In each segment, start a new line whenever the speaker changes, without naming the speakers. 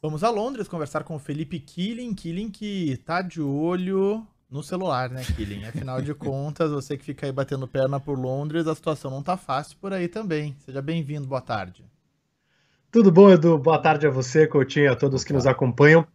Vamos a Londres conversar com o Felipe Killing. Killing que tá de olho no celular, né, Killing? Afinal de contas, você que fica aí batendo perna por Londres, a situação não tá fácil por aí também. Seja bem-vindo, boa tarde.
Tudo bom, Edu? Boa tarde a você, Coutinho, a todos que nos acompanham.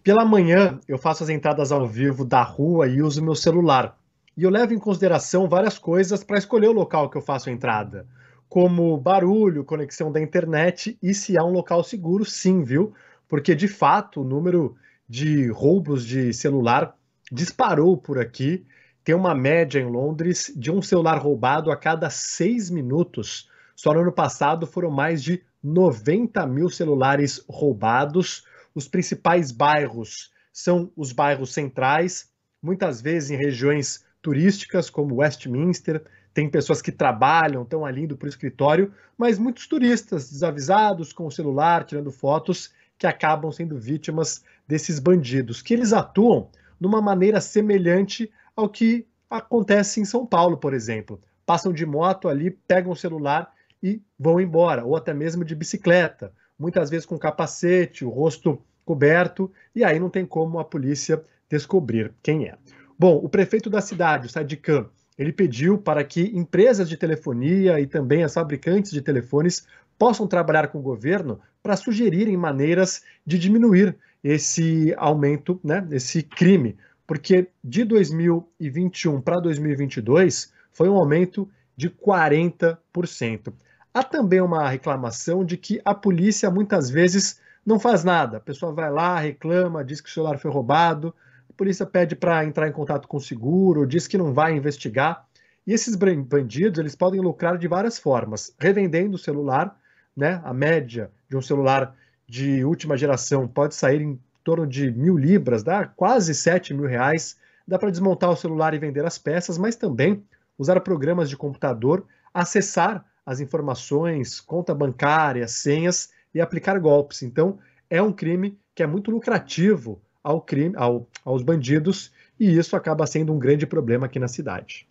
Pela manhã, eu faço as entradas ao vivo da rua e uso meu celular. E eu levo em consideração várias coisas para escolher o local que eu faço a entrada, como barulho, conexão da internet e se há um local seguro, sim, viu? porque de fato o número de roubos de celular disparou por aqui. Tem uma média em Londres de um celular roubado a cada seis minutos. Só no ano passado foram mais de 90 mil celulares roubados. Os principais bairros são os bairros centrais, muitas vezes em regiões turísticas como Westminster. Tem pessoas que trabalham, estão ali indo para o escritório, mas muitos turistas desavisados com o celular, tirando fotos que acabam sendo vítimas desses bandidos, que eles atuam numa maneira semelhante ao que acontece em São Paulo, por exemplo. Passam de moto ali, pegam o celular e vão embora, ou até mesmo de bicicleta, muitas vezes com capacete, o rosto coberto, e aí não tem como a polícia descobrir quem é. Bom, o prefeito da cidade, o Sadikan, ele pediu para que empresas de telefonia e também as fabricantes de telefones possam trabalhar com o governo para sugerirem maneiras de diminuir esse aumento, né, esse crime, porque de 2021 para 2022 foi um aumento de 40%. Há também uma reclamação de que a polícia muitas vezes não faz nada. A pessoa vai lá, reclama, diz que o celular foi roubado, a polícia pede para entrar em contato com o seguro, diz que não vai investigar. E esses bandidos, eles podem lucrar de várias formas, revendendo o celular, né? A média de um celular de última geração pode sair em torno de mil libras, dá quase sete mil reais. Dá para desmontar o celular e vender as peças, mas também usar programas de computador, acessar as informações, conta bancária, senhas e aplicar golpes. Então, é um crime que é muito lucrativo ao crime, ao, aos bandidos, e isso acaba sendo um grande problema aqui na cidade.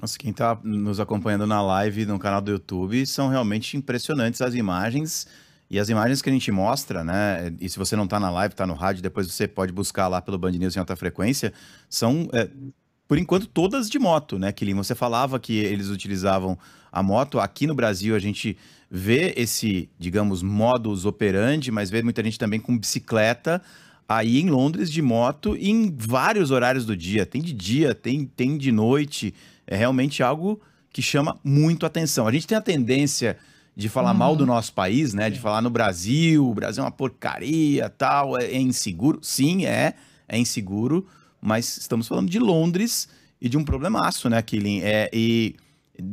Nossa, quem está nos acompanhando na live no canal do YouTube são realmente impressionantes as imagens e as imagens que a gente mostra, né? E se você não está na live, está no rádio, depois você pode buscar lá pelo Band News em alta frequência, são. É, por enquanto, todas de moto, né, Kilim? Você falava que eles utilizavam a moto. Aqui no Brasil, a gente vê esse, digamos, modus operandi, mas vê muita gente também com bicicleta aí em Londres de moto em vários horários do dia. Tem de dia, tem, tem de noite. É realmente algo que chama muito atenção. A gente tem a tendência de falar uhum. mal do uhum. nosso país, né? De falar no Brasil, o Brasil é uma porcaria, tal, é, é inseguro. Sim, é, é inseguro, mas estamos falando de Londres e de um problemaço, né, Killing? É, e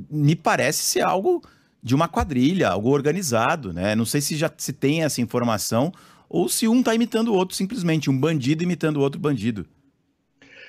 me parece ser algo de uma quadrilha, algo organizado, né? Não sei se já se tem essa informação,
ou se um está imitando o outro simplesmente, um bandido imitando o outro bandido.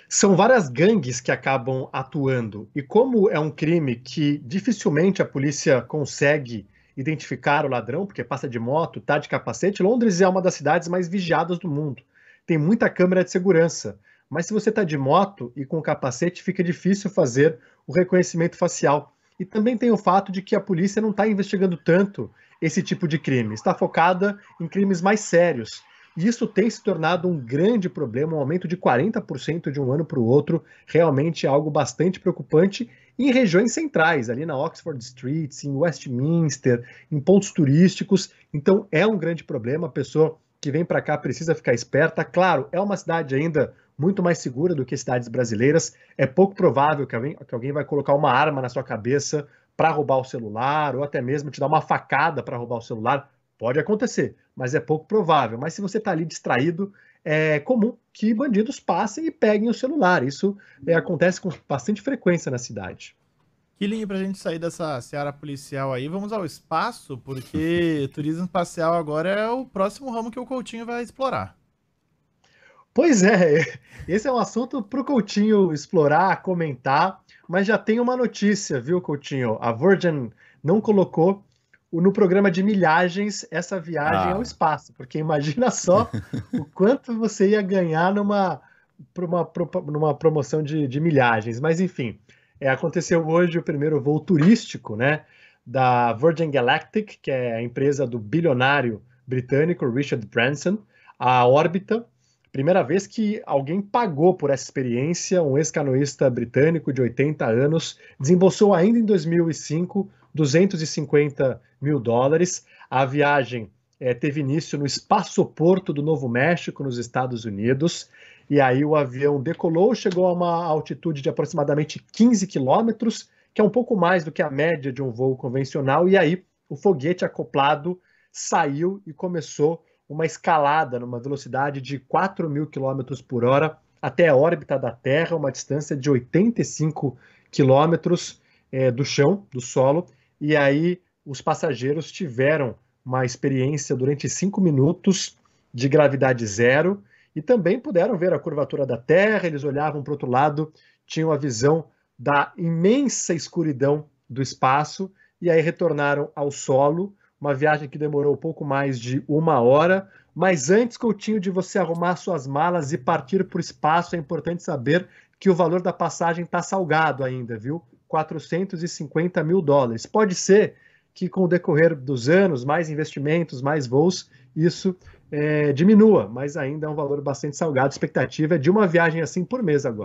São várias gangues que acabam atuando. E como é um crime que dificilmente a polícia consegue identificar o ladrão, porque passa de moto, está de capacete, Londres é uma das cidades mais vigiadas do mundo. Tem muita câmera de segurança. Mas se você está de moto e com capacete, fica difícil fazer o reconhecimento facial. E também tem o fato de que a polícia não está investigando tanto esse tipo de crime, está focada em crimes mais sérios. E isso tem se tornado um grande problema, um aumento de 40% de um ano para o outro, realmente é algo bastante preocupante em regiões centrais, ali na Oxford Street, em Westminster, em pontos turísticos. Então é um grande problema, a pessoa que vem para cá precisa ficar esperta. Claro, é uma cidade ainda muito mais segura do que cidades brasileiras. É pouco provável que alguém, que alguém vai colocar uma arma na sua cabeça para roubar o celular, ou até mesmo te dar uma facada para roubar o celular. Pode acontecer, mas é pouco provável. Mas se você está ali distraído, é comum que bandidos passem e peguem o celular. Isso é, acontece com bastante frequência na cidade.
lindo para a gente sair dessa seara policial aí, vamos ao espaço, porque turismo espacial agora é o próximo ramo que o Coutinho vai explorar.
Pois é, esse é um assunto para o Coutinho explorar, comentar, mas já tem uma notícia, viu, Coutinho? A Virgin não colocou no programa de milhagens essa viagem ah. ao espaço, porque imagina só o quanto você ia ganhar numa, numa numa promoção de, de milhagens. Mas enfim, é, aconteceu hoje o primeiro voo turístico, né? Da Virgin Galactic, que é a empresa do bilionário britânico Richard Branson, a órbita Primeira vez que alguém pagou por essa experiência, um ex canoísta britânico de 80 anos, desembolsou ainda em 2005 250 mil dólares. A viagem é, teve início no espaçoporto do Novo México, nos Estados Unidos. E aí o avião decolou, chegou a uma altitude de aproximadamente 15 quilômetros, que é um pouco mais do que a média de um voo convencional. E aí o foguete acoplado saiu e começou uma escalada numa velocidade de 4 mil quilômetros por hora até a órbita da Terra, uma distância de 85 quilômetros é, do chão, do solo, e aí os passageiros tiveram uma experiência durante cinco minutos de gravidade zero e também puderam ver a curvatura da Terra. Eles olhavam para o outro lado, tinham a visão da imensa escuridão do espaço e aí retornaram ao solo uma viagem que demorou um pouco mais de uma hora. Mas antes, Coutinho, de você arrumar suas malas e partir para o espaço, é importante saber que o valor da passagem está salgado ainda, viu? 450 mil dólares. Pode ser que com o decorrer dos anos, mais investimentos, mais voos, isso é, diminua, mas ainda é um valor bastante salgado. A expectativa é de uma viagem assim por mês agora.